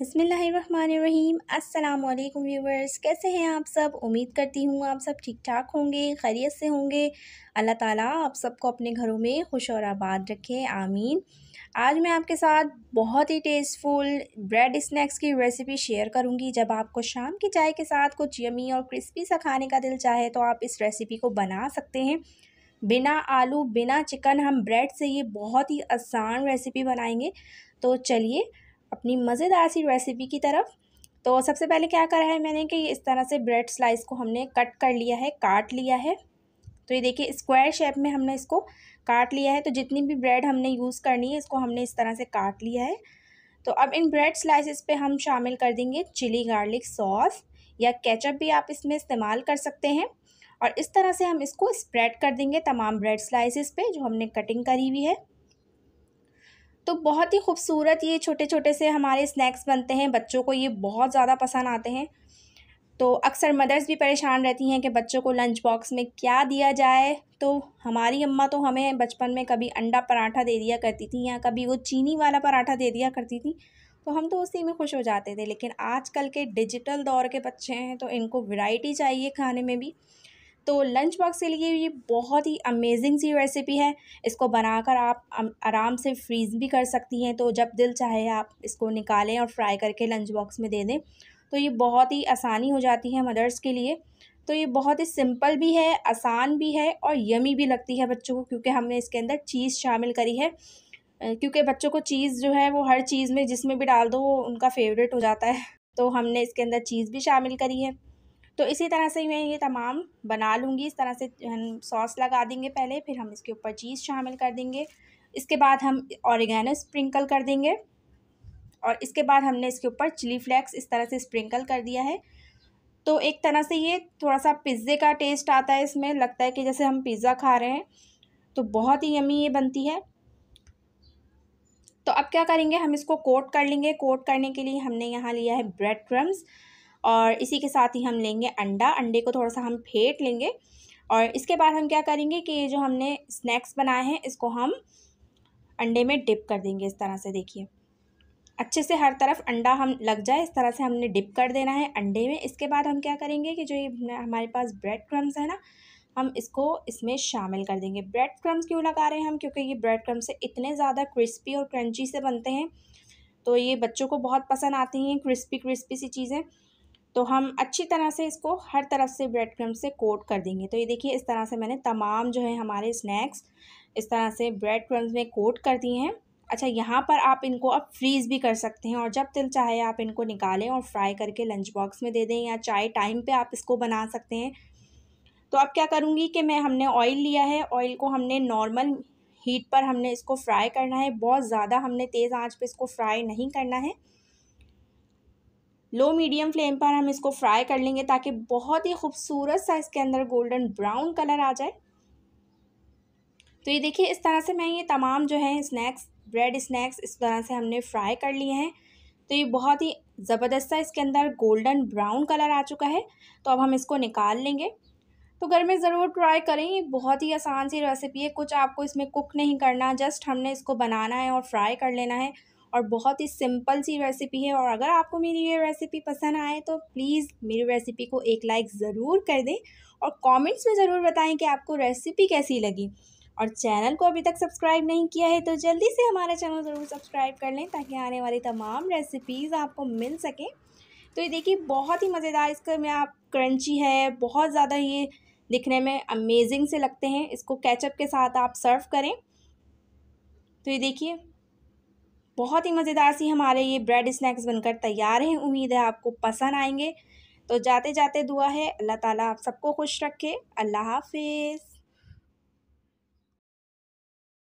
बसमीम् अल्लाम व्यूवर्स कैसे हैं आप सब उम्मीद करती हूँ आप सब ठीक ठाक होंगे खैरियत से होंगे अल्लाह ताला आप सबको अपने घरों में खुश और आबाद रखे आमीन आज मैं आपके साथ बहुत ही टेस्टफुल ब्रेड स्नैक्स की रेसिपी शेयर करूँगी जब आपको शाम की चाय के साथ कुछ यमी और क्रिस्पी सा खाने का दिल चाहे तो आप इस रेसिपी को बना सकते हैं बिना आलू बिना चिकन हम ब्रेड से ये बहुत ही आसान रेसिपी बनाएंगे तो चलिए अपनी मज़ेदार सी रेसिपी की तरफ तो सबसे पहले क्या करा है मैंने कि इस तरह से ब्रेड स्लाइस को हमने कट कर लिया है काट लिया है तो ये देखिए स्क्वायर शेप में हमने इसको काट लिया है तो जितनी भी ब्रेड हमने यूज़ करनी है इसको हमने इस तरह से काट लिया है तो अब इन ब्रेड स्लाइसिस पे हम शामिल कर देंगे चिली गार्लिक सॉस या केचप भी आप इसमें इस्तेमाल कर सकते हैं और इस तरह से हम इसको स्प्रेड कर देंगे तमाम ब्रेड स्लाइसिस पे जो हमने कटिंग करी हुई है तो बहुत ही खूबसूरत ये छोटे छोटे से हमारे स्नैक्स बनते हैं बच्चों को ये बहुत ज़्यादा पसंद आते हैं तो अक्सर मदर्स भी परेशान रहती हैं कि बच्चों को लंच बॉक्स में क्या दिया जाए तो हमारी अम्मा तो हमें बचपन में कभी अंडा पराठा दे दिया करती थी या कभी वो चीनी वाला पराठा दे दिया करती थी तो हम तो उसी में खुश हो जाते थे लेकिन आजकल के डिजिटल दौर के बच्चे हैं तो इनको वैरायटी चाहिए खाने में भी तो लंच बॉक्स के लिए ये बहुत ही अमेजिंग सी रेसिपी है इसको बनाकर आप आराम से फ्रीज़ भी कर सकती हैं तो जब दिल चाहे आप इसको निकालें और फ्राई करके लंच बॉक्स में दे दें तो ये बहुत ही आसानी हो जाती है मदर्स के लिए तो ये बहुत ही सिंपल भी है आसान भी है और यमी भी लगती है बच्चों को क्योंकि हमने इसके अंदर चीज़ शामिल करी है क्योंकि बच्चों को चीज़ जो है वो हर चीज़ में जिसमें भी डाल दो वो उनका फेवरेट हो जाता है तो हमने इसके अंदर चीज़ भी शामिल करी है तो इसी तरह से मैं ये तमाम बना लूँगी इस तरह से हम सॉस लगा देंगे पहले फिर हम इसके ऊपर चीज़ शामिल कर देंगे इसके बाद हम ऑरिगेनो स्प्रिंकल कर देंगे और इसके बाद हमने इसके ऊपर चिली फ्लेक्स इस तरह से स्प्रिंकल कर दिया है तो एक तरह से ये थोड़ा सा पिज़्ज़े का टेस्ट आता है इसमें लगता है कि जैसे हम पिज़्ज़ा खा रहे हैं तो बहुत ही यमी ये बनती है तो अब क्या करेंगे हम इसको कोट कर लेंगे कोट करने के लिए हमने यहाँ लिया है ब्रेड क्रम्स और इसी के साथ ही हम लेंगे अंडा अंडे को थोड़ा सा हम फेंट लेंगे और इसके बाद हम क्या करेंगे कि ये जो हमने स्नैक्स बनाए हैं इसको हम अंडे में डिप कर देंगे इस तरह से देखिए अच्छे से हर तरफ अंडा हम लग जाए इस तरह से हमने डिप कर देना है अंडे में इसके बाद हम क्या करेंगे कि जो ये हमारे पास ब्रेड क्रम्स है ना हम इसको इसमें शामिल कर देंगे ब्रेड क्रम्स क्यों लगा रहे हैं हम क्योंकि ये ब्रेड क्रम्स से इतने ज़्यादा क्रिस्पी और क्रंची से बनते हैं तो ये बच्चों को बहुत पसंद आती हैं क्रिस्पी क्रिस्पी सी चीज़ें तो हम अच्छी तरह से इसको हर तरफ से ब्रेड क्रम से कोट कर देंगे तो ये देखिए इस तरह से मैंने तमाम जो है हमारे स्नैक्स इस तरह से ब्रेड क्रम्स में कोट कर दिए हैं अच्छा यहाँ पर आप इनको अब फ्रीज़ भी कर सकते हैं और जब दिल चाहे आप इनको निकालें और फ्राई करके लंच बॉक्स में दे दें या चाय टाइम पे आप इसको बना सकते हैं तो अब क्या करूँगी कि मैं हमने ऑयल लिया है ऑयल को हमने नॉर्मल हीट पर हमने इसको फ्राई करना है बहुत ज़्यादा हमने तेज़ आंच पे इसको फ्राई नहीं करना है लो मीडियम फ्लेम पर हम इसको फ्राई कर लेंगे ताकि बहुत ही खूबसूरत सा इसके अंदर गोल्डन ब्राउन कलर आ जाए तो ये देखिए इस तरह से मैं ये तमाम जो है स्नैक्स ब्रेड स्नैक्स इस तरह से हमने फ्राई कर लिए हैं तो ये बहुत ही ज़बरदस्त सा इसके अंदर गोल्डन ब्राउन कलर आ चुका है तो अब हम इसको निकाल लेंगे तो घर में ज़रूर ट्राई करें ये बहुत ही आसान सी रेसिपी है कुछ आपको इसमें कुक नहीं करना जस्ट हमने इसको बनाना है और फ्राई कर लेना है और बहुत ही सिंपल सी रेसिपी है और अगर आपको मेरी ये रेसिपी पसंद आए तो प्लीज़ मेरी रेसिपी को एक लाइक ज़रूर कर दें और कमेंट्स में ज़रूर बताएं कि आपको रेसिपी कैसी लगी और चैनल को अभी तक सब्सक्राइब नहीं किया है तो जल्दी से हमारा चैनल ज़रूर सब्सक्राइब कर लें ताकि आने वाली तमाम रेसिपीज़ आपको मिल सकें तो ये देखिए बहुत ही मज़ेदार इसका में आप क्रंची है बहुत ज़्यादा ये दिखने में अमेजिंग से लगते हैं इसको कैचअप के साथ आप सर्व करें तो ये देखिए बहुत ही मज़ेदार सी हमारे ये ब्रेड स्नैक्स बनकर तैयार हैं उम्मीद है आपको पसंद आएंगे तो जाते जाते दुआ है अल्लाह ताला आप सबको खुश रखे अल्लाह हाफिज़